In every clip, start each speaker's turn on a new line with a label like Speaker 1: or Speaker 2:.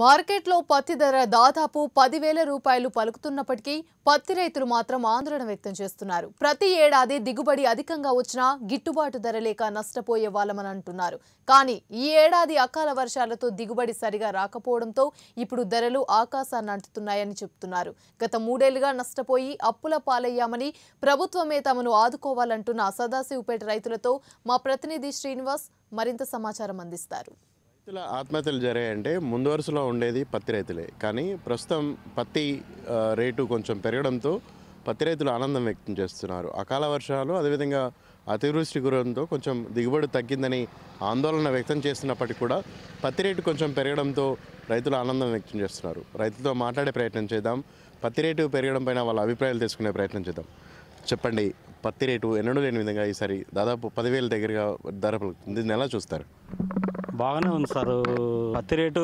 Speaker 1: మార్కెట్లో పత్తి ధర దాదాపు పదివేల రూపాయలు పలుకుతున్నప్పటికీ పత్తి రైతులు మాత్రం ఆందోళన వ్యక్తం చేస్తున్నారు ప్రతి ఏడాది దిగుబడి అధికంగా వచ్చినా గిట్టుబాటు ధర లేక నష్టపోయే వాళ్ళమని అంటున్నారు కానీ ఈ ఏడాది అకాల వర్షాలతో దిగుబడి సరిగా రాకపోవడంతో ఇప్పుడు ధరలు ఆకాశాన్ని అంటుతున్నాయని చెబుతున్నారు గత మూడేళ్లుగా నష్టపోయి అప్పుల పాలయ్యామని ప్రభుత్వమే తమను ఆదుకోవాలంటున్న సదాశివపేట రైతులతో మా ప్రతినిధి శ్రీనివాస్ మరింత సమాచారం అందిస్తారు
Speaker 2: రైతుల ఆత్మహత్యలు జరిగాయంటే ముందు వరుసలో ఉండేది పత్తి రైతులే కానీ ప్రస్తుతం పత్తి రేటు కొంచెం పెరగడంతో పత్తి రైతులు ఆనందం వ్యక్తం చేస్తున్నారు అకాల వర్షాలు అదేవిధంగా అతివృష్టి గురంతో కొంచెం దిగుబడి తగ్గిందని ఆందోళన వ్యక్తం చేస్తున్నప్పటికీ కూడా పత్తి రేటు కొంచెం పెరగడంతో రైతులు ఆనందం వ్యక్తం చేస్తున్నారు రైతులతో మాట్లాడే ప్రయత్నం చేద్దాం పత్తి రేటు పెరగడం పైన వాళ్ళ అభిప్రాయాలు తెలుసుకునే ప్రయత్నం చేద్దాం చెప్పండి పత్తి రేటు ఎన్నడూ లేని విధంగా ఈసారి దాదాపు పదివేల దగ్గరగా
Speaker 3: ధర నెల చూస్తారు బాగానే ఉంది సార్ పత్తి రేటు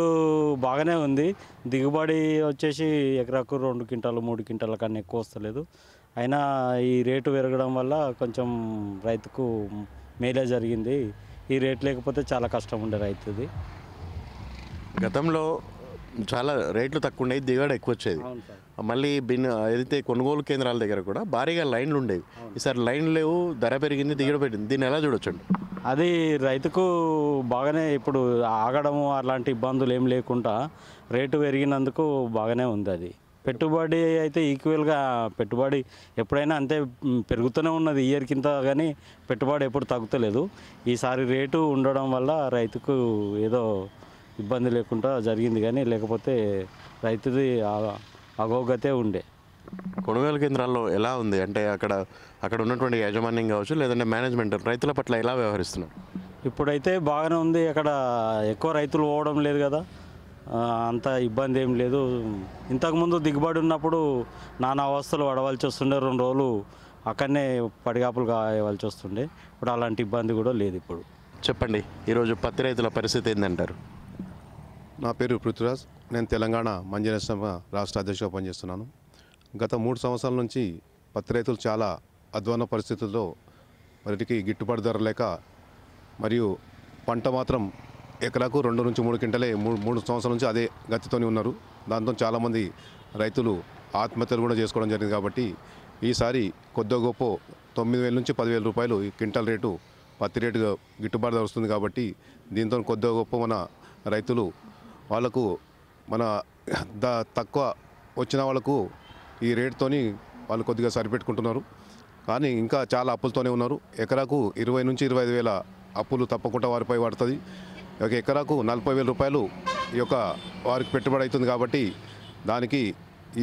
Speaker 3: బాగానే ఉంది దిగుబడి వచ్చేసి ఎకరాకు రెండు క్వింటాలు మూడు క్వింటాల కన్నా ఎక్కువ వస్తలేదు అయినా ఈ రేటు పెరగడం వల్ల కొంచెం రైతుకు మేలే జరిగింది ఈ రేట్ లేకపోతే చాలా కష్టం ఉండే రైతుది గతంలో
Speaker 2: చాలా రేట్లు తక్కువ ఉండేవి దిగుబడి ఎక్కువ వచ్చేది మళ్ళీ బిన్ ఏదైతే కొనుగోలు కేంద్రాల
Speaker 3: దగ్గర కూడా భారీగా లైన్లు ఉండేవి ఈసారి లైన్ లేవు ధర పెరిగింది దిగుబడి పెరిగింది దీన్ని ఎలా చూడొచ్చండి అది రైతుకు బాగానే ఇప్పుడు ఆగడము అలాంటి ఇబ్బందులు ఏం లేకుండా రేటు పెరిగినందుకు బాగానే ఉంది అది పెట్టుబడి అయితే ఈక్వల్గా పెట్టుబడి ఎప్పుడైనా అంతే పెరుగుతూనే ఉన్నది ఇయర్ కింద కానీ పెట్టుబడి ఎప్పుడు తగ్గుతలేదు ఈసారి రేటు ఉండడం వల్ల రైతుకు ఏదో ఇబ్బంది లేకుండా జరిగింది కానీ లేకపోతే రైతుది అగోగతే ఉండే కొనుగోలు కేంద్రాల్లో
Speaker 2: ఎలా ఉంది అంటే అక్కడ అక్కడ ఉన్నటువంటి యాజమాన్యం కావచ్చు లేదంటే మేనేజ్మెంట్ రైతుల పట్ల ఎలా వ్యవహరిస్తున్నారు
Speaker 3: ఇప్పుడైతే బాగానే ఉంది అక్కడ ఎక్కువ రైతులు పోవడం లేదు కదా అంత ఇబ్బంది ఏం లేదు ఇంతకుముందు దిగుబడి ఉన్నప్పుడు నానా అవస్థలు పడవలసి వస్తుండే రెండు రోజులు అక్కడనే పడిగాపులు కాయవలసి వస్తుండే ఇప్పుడు అలాంటి ఇబ్బంది కూడా లేదు ఇప్పుడు
Speaker 2: చెప్పండి ఈరోజు పత్తి రైతుల పరిస్థితి ఏంటంటారు
Speaker 3: నా పేరు పృథ్వరాజ్
Speaker 4: నేను తెలంగాణ మంజనేశ్వర రాష్ట్ర అధ్యక్షుగా పనిచేస్తున్నాను గత మూడు సంవత్సరాల నుంచి పత్తి రైతులు చాలా అధ్వాన పరిస్థితుల్లో వాటికి గిట్టుబాటు ధర లేక మరియు పంట మాత్రం ఎకరాకు రెండు నుంచి మూడు క్వింటలే మూడు మూడు సంవత్సరాల నుంచి అదే గతితోనే ఉన్నారు దాంతో చాలామంది రైతులు ఆత్మహత్యలు కూడా చేసుకోవడం జరిగింది కాబట్టి ఈసారి కొద్దిగా గొప్ప తొమ్మిది వేల నుంచి పదివేల రూపాయలు ఈ క్వింటల్ రేటు పత్తి రేటు గిట్టుబాటు ధర వస్తుంది కాబట్టి దీంతో కొద్దిగా గొప్ప మన రైతులు వాళ్ళకు మన తక్కువ వచ్చిన వాళ్ళకు ఈ రేట్తోని వాళ్ళు కొద్దిగా సరిపెట్టుకుంటున్నారు కానీ ఇంకా చాలా అప్పులతోనే ఉన్నారు ఎకరాకు ఇరవై నుంచి ఇరవై వేల అప్పులు తప్పకుండా వారిపై పడుతుంది ఒక ఎకరాకు నలభై వేల రూపాయలు ఈ యొక్క వారికి పెట్టుబడి అవుతుంది కాబట్టి దానికి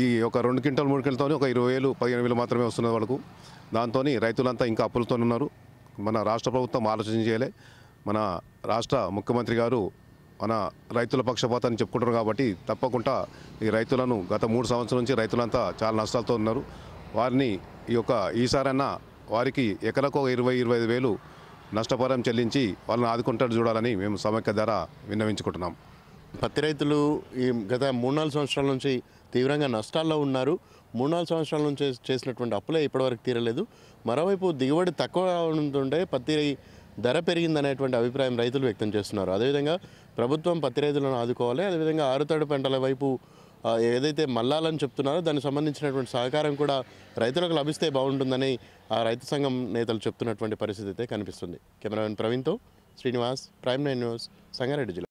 Speaker 4: ఈ ఒక రెండు క్వింటల్ మూడు క్వింటల్తో ఒక ఇరవై వేలు పదిహేను వేలు మాత్రమే వస్తున్నది వాళ్ళకు దాంతో రైతులంతా ఇంకా అప్పులతో ఉన్నారు మన రాష్ట్ర ప్రభుత్వం ఆలోచన చేయాలి మన రాష్ట్ర ముఖ్యమంత్రి గారు మన రైతుల పక్షపాతాన్ని చెప్పుకుంటారు కాబట్టి తప్పకుండా ఈ రైతులను గత మూడు సంవత్సరాల నుంచి రైతులంతా చాలా నష్టాలతో ఉన్నారు వారిని ఈ యొక్క ఈసారైనా వారికి ఎకరకు ఒక ఇరవై ఇరవై ఐదు వేలు నష్టపరం
Speaker 2: చెల్లించి వాళ్ళని ఆదుకుంటారు చూడాలని మేము సమైక్య ధర విన్నవించుకుంటున్నాం పత్తి రైతులు ఈ గత మూడు నాలుగు సంవత్సరాల నుంచి తీవ్రంగా నష్టాల్లో ఉన్నారు మూడు నాలుగు సంవత్సరాల నుంచి చేసినటువంటి అప్పులే ఇప్పటివరకు తీరలేదు మరోవైపు దిగుబడి తక్కువ ఉంటుండే పత్తి ధర పెరిగిందనేటువంటి అభిప్రాయం రైతులు వ్యక్తం చేస్తున్నారు అదేవిధంగా ప్రభుత్వం పత్తి రైతులను ఆదుకోవాలి అదేవిధంగా ఆరుతడి పంటల వైపు ఏదైతే మల్లాలని చెప్తున్నారో దానికి సంబంధించినటువంటి సహకారం కూడా రైతులకు లభిస్తే బాగుంటుందని ఆ రైతు సంఘం నేతలు చెప్తున్నటువంటి పరిస్థితి అయితే కనిపిస్తుంది కెమెరామెన్ ప్రవీణ్తో Srinivas prime nine news Sangareddy జిల్లా